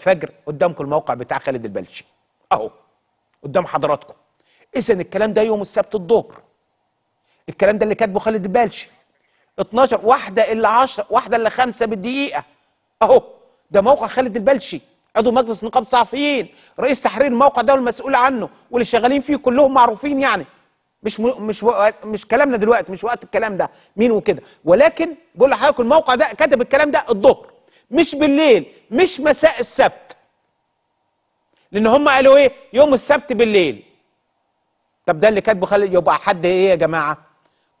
الفجر قدامكم الموقع بتاع خالد البلشي اهو قدام حضراتكم اذا الكلام ده يوم السبت الظهر الكلام ده اللي كاتبه خالد البلشي 12 واحدة إلا 10 واحدة إلا 5 بالدقيقة أهو ده موقع خالد البلشي عضو مجلس نقابة الصحفيين رئيس تحرير الموقع ده والمسؤول عنه واللي شغالين فيه كلهم معروفين يعني مش م... مش و... مش كلامنا دلوقتي مش وقت الكلام ده مين وكده ولكن بقول لحضرتك الموقع ده كتب الكلام ده الظهر مش بالليل مش مساء السبت لان هم قالوا ايه يوم السبت بالليل طب ده اللي كاتبه خالد يبقى حد ايه يا جماعه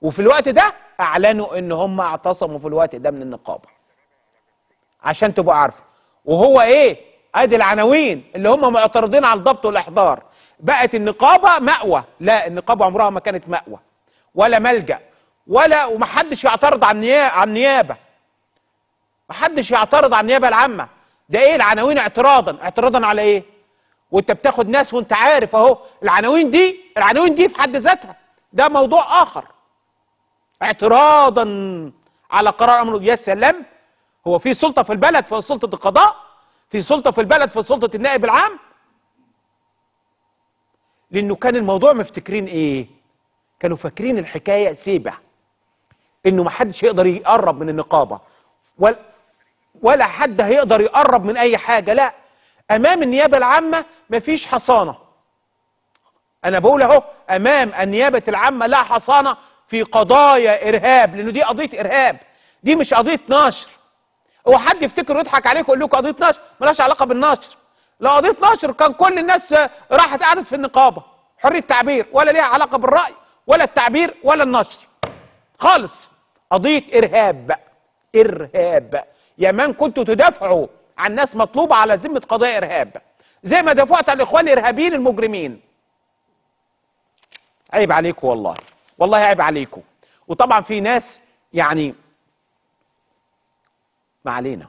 وفي الوقت ده اعلنوا ان هم اعتصموا في الوقت ده من النقابه عشان تبقوا عارفه وهو ايه ادي العناوين اللي هم معترضين على الضبط والاحضار بقت النقابه مأوى لا النقابه عمرها ما كانت مأوى ولا ملجأ ولا ومحدش يعترض على النيابه محدش يعترض على النيابه العامه ده ايه العناوين اعتراضا اعتراضا على ايه وانت بتاخد ناس وانت عارف اهو العناوين دي العناوين دي في حد ذاتها ده موضوع اخر اعتراضا على قرار امر يا سلام هو في سلطه في البلد في سلطه القضاء في سلطه في البلد في سلطه النائب العام لانه كان الموضوع مفتكرين ايه كانوا فاكرين الحكايه سيبه انه ما حدش يقدر يقرب من النقابه ولا حد هيقدر يقرب من اي حاجه لا امام النيابه العامه مفيش حصانه انا بقول اهو امام النيابه العامه لا حصانه في قضايا ارهاب لانه دي قضيه ارهاب دي مش قضيه نشر هو حد يفتكر ويضحك عليك ويقول لكم قضيه نشر ملاش علاقه بالنشر لو قضيه نشر كان كل الناس راحت قعدت في النقابه حريه تعبير ولا ليها علاقه بالراي ولا التعبير ولا النشر خالص قضيه ارهاب ارهاب يا من كنتوا تدافعوا عن ناس مطلوبة على ذمة قضايا إرهاب زي ما دافعت عن الإخوان الإرهابيين المجرمين عيب عليكم والله والله عيب عليكم وطبعا في ناس يعني ما علينا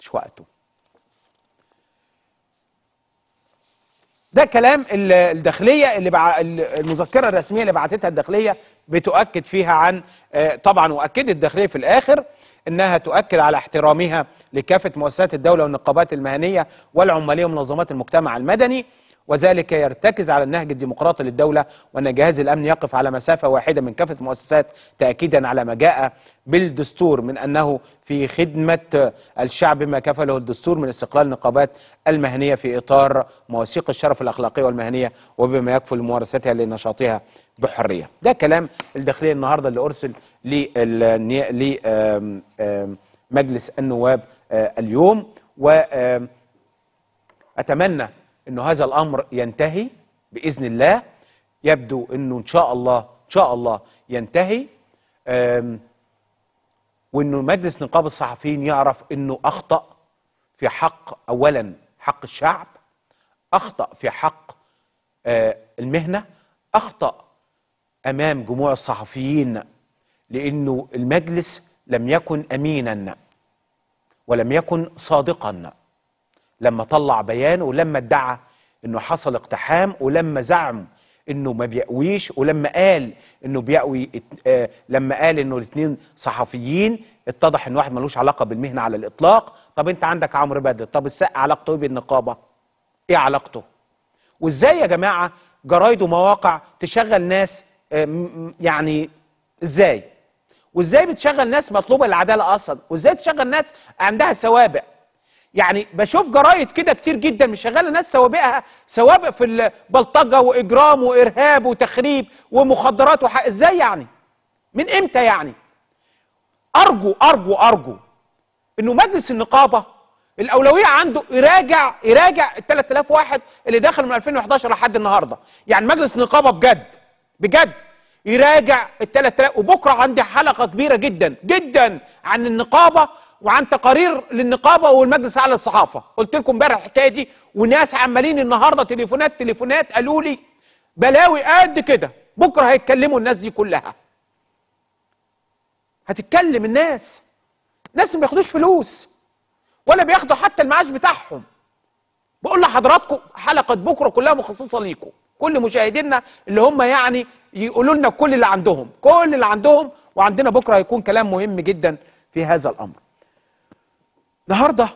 مش وقته ده كلام الداخليه اللي بع... المذكره الرسميه اللي بعتتها الداخليه بتؤكد فيها عن آه، طبعا واكدت الداخليه في الاخر انها تؤكد على احترامها لكافه مؤسسات الدوله والنقابات المهنيه والعماليه ومنظمات المجتمع المدني وذلك يرتكز على النهج الديمقراطي للدولة وأن جهاز الامن يقف على مسافة واحدة من كافة المؤسسات تأكيدا على ما جاء بالدستور من أنه في خدمة الشعب ما كفله الدستور من استقلال النقابات المهنية في إطار مواثيق الشرف الأخلاقية والمهنية وبما يكفل ممارستها لنشاطها بحرية ده كلام الداخلية النهاردة اللي أرسل لمجلس النواب آه، اليوم وأتمنى أن هذا الأمر ينتهي بإذن الله يبدو أنه إن شاء الله إن شاء الله ينتهي وأنه مجلس نقابة الصحفيين يعرف أنه أخطأ في حق أولا حق الشعب أخطأ في حق آه، المهنة أخطأ أمام جموع الصحفيين لأنه المجلس لم يكن أمينا ولم يكن صادقا لما طلع بيان ولما ادعى أنه حصل اقتحام ولما زعم انه ما بيأويش ولما قال انه بيأوي اه لما قال انه الاثنين صحفيين اتضح ان واحد ملوش علاقه بالمهنه على الاطلاق طب انت عندك عمرو بدر طب السقا علاقته ايه بالنقابه ايه علاقته وازاي يا جماعه جرايد ومواقع تشغل ناس اه يعني ازاي وازاي بتشغل ناس مطلوبه العداله اصلا وازاي تشغل ناس عندها سوابق يعني بشوف جرايد كده كتير جدا مشغله ناس سوابقها سوابق في البلطجه واجرام وارهاب وتخريب ومخدرات وحق ازاي يعني من امتى يعني ارجو ارجو ارجو انه مجلس النقابه الاولويه عنده يراجع يراجع ال 3000 واحد اللي دخل من 2011 لحد النهارده يعني مجلس النقابه بجد بجد يراجع الثلاث 3000 وبكره عندي حلقه كبيره جدا جدا عن النقابه وعن تقارير للنقابه والمجلس الاعلى للصحافه قلت لكم امبارح الحكايه دي وناس عمالين النهارده تليفونات تليفونات قالوا لي بلاوي قد كده بكره هيتكلموا الناس دي كلها هتتكلم الناس ناس ما بياخدوش فلوس ولا بياخدوا حتى المعاش بتاعهم بقول لحضراتكم حلقه بكره كلها مخصصه ليكم كل مشاهدينا اللي هم يعني يقولوا لنا كل اللي عندهم كل اللي عندهم وعندنا بكره هيكون كلام مهم جدا في هذا الامر النهارده